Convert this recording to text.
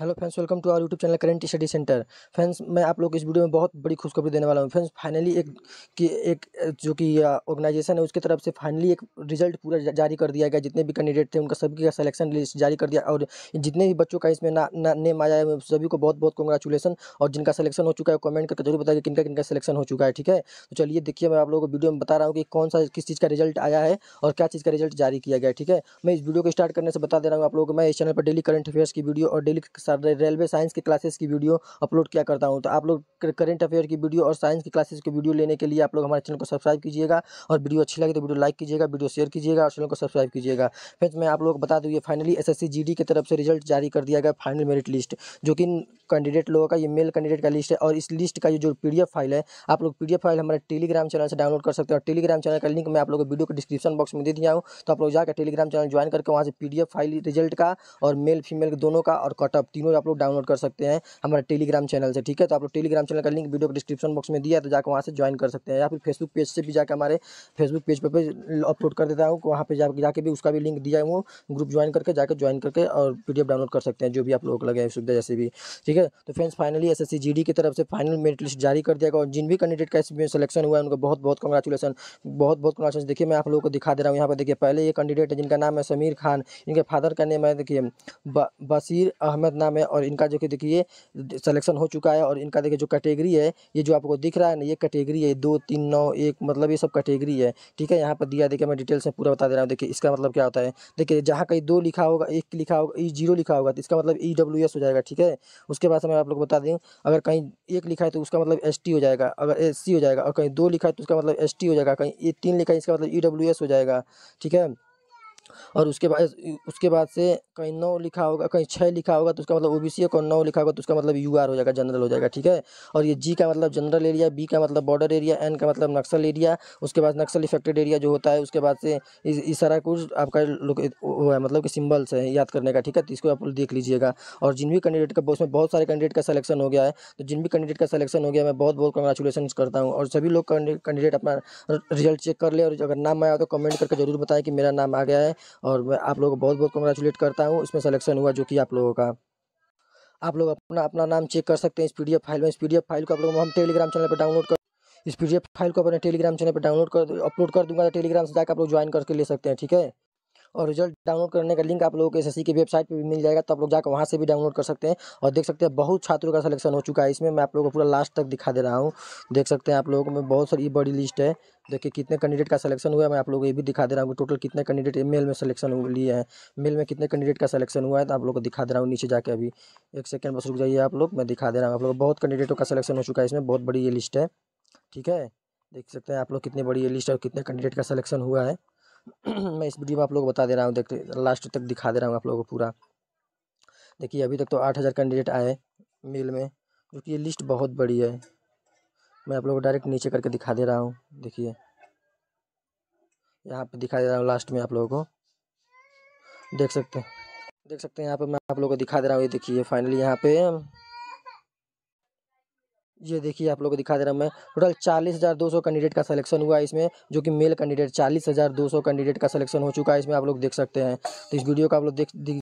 hello friends welcome to our YouTube channel current study centre friends मैं आप लोग इस वीडियो में बहुत बड़ी खुशखबरी देने वाला हूँ फ्रेंड्स फाइनली एक कि एक जो कि ऑर्गेनाइजेशन है उसकी तरफ से फाइनली एक रिजल्ट पूरा जारी कर दिया गया जितने भी कैंडिडेट थे उनका सभी का सिलेक्शन लिस्ट जारी कर दिया और जितने भी बच्चों का इसमें ना, ना नेम आया है सभी को बहुत बहुत कॉन्ग्रेचुलेसन और जिनका सिलेक्शन हो चुका है कमेंट करके जरूर बताइए किनका किनका सिलेक्शन हो चुका है ठीक है तो चलिए देखिए मैं आप लोगों को वीडियो में बता रहा हूँ कि कौन सा किस चीज़ का रिजल्ट आया है और क्या चीज़ का रिजल्ट जारी किया गया ठीक है मैं इस वीडियो को स्टार्ट करने से बता दे रहा हूँ आप लोगों को मैं इस चैनल पर डेली करंट अफेयर्स की वीडियो और डेली साथ रेलवे साइंस के क्लासेस की वीडियो अपलोड किया करता हूँ तो आप लोग करेंट अफेयर की वीडियो और साइंस की क्लासेस की वीडियो लेने के लिए आप लोग हमारे चैनल को सब्सक्राइब कीजिएगा और वीडियो अच्छी लगे तो वीडियो लाइक कीजिएगा वीडियो शेयर कीजिएगा और चैनल को सब्सक्राइब कीजिएगा फ्रेंड्स मैं आप लोग बता दूँ ये फाइनली एस एस की तरफ से रिजल्ट जारी कर दिया गया फाइनल मेरिट लिस्ट जो कि कैंडिडेट लोगों का ये मेल कैंडिडेट का लिस्ट है और इस लिस्ट का ये जो पी फाइल है आप लोग पी फाइल हमारे टेलीग्राम चैनल से डाउनलोड कर सकते हैं और टेलीग्राम चैनल का लिंक मैं आप लोग वीडियो को डिस्क्रिप्शन बॉक्स में दे दिया हूँ तो आप लोग जाकर टेलीग्राम चैनल ज्वाइन करके वहाँ से पी फाइल रिजल्ट का और मेल फीमेल दोनों का और कटअप तीनों आप लोग डाउनलोड कर सकते हैं हमारे टेलीग्राम चैनल से ठीक है तो आप लोग टेलीग्राम चैनल का लिंक वीडियो को डिस्क्रिप्शन बॉक्स में दिया तो जाकर वहाँ से ज्वाइन कर सकते हैं या फिर फेसबुक पेज से भी जाकर हमारे फेसबुक पेज पर अपलोड कर देता हूँ वहाँ पर जाकर भी उसका भी लिंक दिया है वो ग्रुप ज्वाइन करके जाकर ज्वाइन करके और पी डाउनलोड कर सकते हैं जो भी आप लोग लगे सुविधा जैसे भी ठीक है तो फ्रेंड्स फाइनली एस एस की तरफ से फाइनल मेरिट लिस्ट जारी कर दिया और जिन भी कैंडिडेट का इसमें सिलेक्शन हुआ है उनको बहुत बहुत कंग्रेचुलेसन बहुत बहुत कंग्रेचुलेसन देखिए मैं आप लोगों को दिखा दे रहा हूँ यहाँ पर देखिए पहले ये कैंडिडेट है जिनका नाम है समीर खान इनके फादर का नेम है देखिए बसीर अहमद नाम है और इनका जो कि देखिए सलेक्शन हो चुका है और इनका देखिए जो कैटेगरी है ये जो आपको दिख रहा है ना ये कैटेगरी है दो तीन नौ एक मतलब ये सब कैटेगरी है ठीक है यहाँ पर दिया देखिए मैं डिटेल्स में पूरा बता दे रहा हूँ देखिए इसका मतलब क्या होता है देखिए जहाँ कहीं दो लिखा होगा एक लिखा होगा ई जीरो लिखा होगा तो इसका मतलब ई डब्ल्यू एस हो जाएगा ठीक है उसके बाद मैं आप लोग बता दें अगर कहीं एक लिखा है तो उसका मतलब एस हो जाएगा अगर एस हो जाएगा और कहीं दो लिखा है तो उसका मतलब एस हो जाएगा कहीं ये तीन लिखा है इसका मतलब ई डब्ल्यू एस हो जाएगा ठीक है और उसके बाद उसके बाद से कहीं नौ लिखा होगा कहीं छः लिखा होगा तो उसका मतलब ओ बी सी नौ लिखा होगा तो उसका मतलब यू हो जाएगा जनरल हो जाएगा ठीक है और ये जी का मतलब जनरल एरिया बी का मतलब बॉर्डर एरिया एन का मतलब नक्सल एरिया उसके बाद नक्सल इफेक्टेड एरिया जो होता है उसके बाद से इस सारा कुछ आपका वो है मतलब कि सिम्बल्स है याद करने का ठीक है तो इसको आप देख लीजिएगा और जिन भी कैंडिडेट का उसमें बहुत सारे कैंडिडेट का सलेक्शन हो गया है तो जिन भी कैंडिडेट का सलेक्शन हो गया मैं बहुत बहुत कंग्रेचुलेसन करता हूँ और सभी लोग कैंडिडेट अपना रिजल्ट चेक कर ले और अगर नाम आया तो कमेंट करके जरूर बताएं कि मेरा नाम आ गया है है और मैं आप लोगों को बहुत बहुत कंग्रेचुलेट करता हूँ इसमें सलेक्शन हुआ जो कि आप लोगों का आप लोग अपना अपना नाम चेक कर सकते हैं इस पी फाइल में इस पी फाइल को आप लोग हम टेलीग्राम चैनल पर डाउनलोड कर इस पी फाइल को अपने टेलीग्राम चैनल पर डाउनलोड कर अपलोड कर दूंगा टेलीग्राम से जाकर आप लोग ज्वाइन करके ले सकते हैं ठीक है और रिजल्ट डाउनलोड करने का लिंक आप लोगों को एस की वेबसाइट पर भी मिल जाएगा तो आप लोग जाकर वहाँ से भी डाउनलोड कर सकते हैं और देख सकते हैं बहुत छात्रों का सलेक्शन हो चुका है इसमें मैं आप लोगों को पूरा लास्ट तक दिखा दे रहा हूँ देख सकते हैं आप लोगों को मैं बहुत सारी बड़ी लिस्ट है देखिए कितने कैंडिडेट का सलेक्शन हुआ है मैं आप लोगों को ये भी दिखा दे रहा हूँ टोटल कितने कैंडिडेट मेल में सलेक्शन लिए हैं मेल में कितने कैंडिडेट का सलेक्शन हुआ है तो आप लोग को दिखा दे रहा हूँ नीचे जाके अभी एक सेकंड बस रुक जाइए आप लोग मैं दिखा दे रहा हूँ आप लोग बहुत कैंडिडेटों का सिलेक्शन हो चुका है इसमें बहुत बड़ी ये लिस्ट है ठीक है देख सकते हैं आप लोग कितनी बड़ी ये लिस्ट और कितने कैंडिडेट का सलेक्शन हुआ है मैं इस वीडियो में आप लोग को बता दे रहा हूँ देख लास्ट तक दिखा दे रहा हूँ आप लोगों को पूरा देखिए अभी तक तो आठ हज़ार कैंडिडेट आए मेल में जो कि ये लिस्ट बहुत बड़ी है मैं आप लोगों को डायरेक्ट नीचे करके दिखा दे रहा हूँ देखिए यहाँ पे दिखा दे रहा हूँ लास्ट में आप लोगों को देख सकते हैं देख सकते हैं यहाँ पर मैं आप लोगों को दिखा दे रहा हूँ ये देखिए फाइनली यहाँ पे ये देखिए आप लोग को दिखा दे रहा हूँ मैं टोटल चालीस हज़ार दो सौ कैंडिडेट का सिलेक्शन हुआ है इसमें जो कि मेल कैंडिडेट चालीस हज़ार दो सौ कैंडिडेट का सिलेक्शन हो चुका है इसमें आप लोग देख सकते हैं तो इस वीडियो का आप लोग देख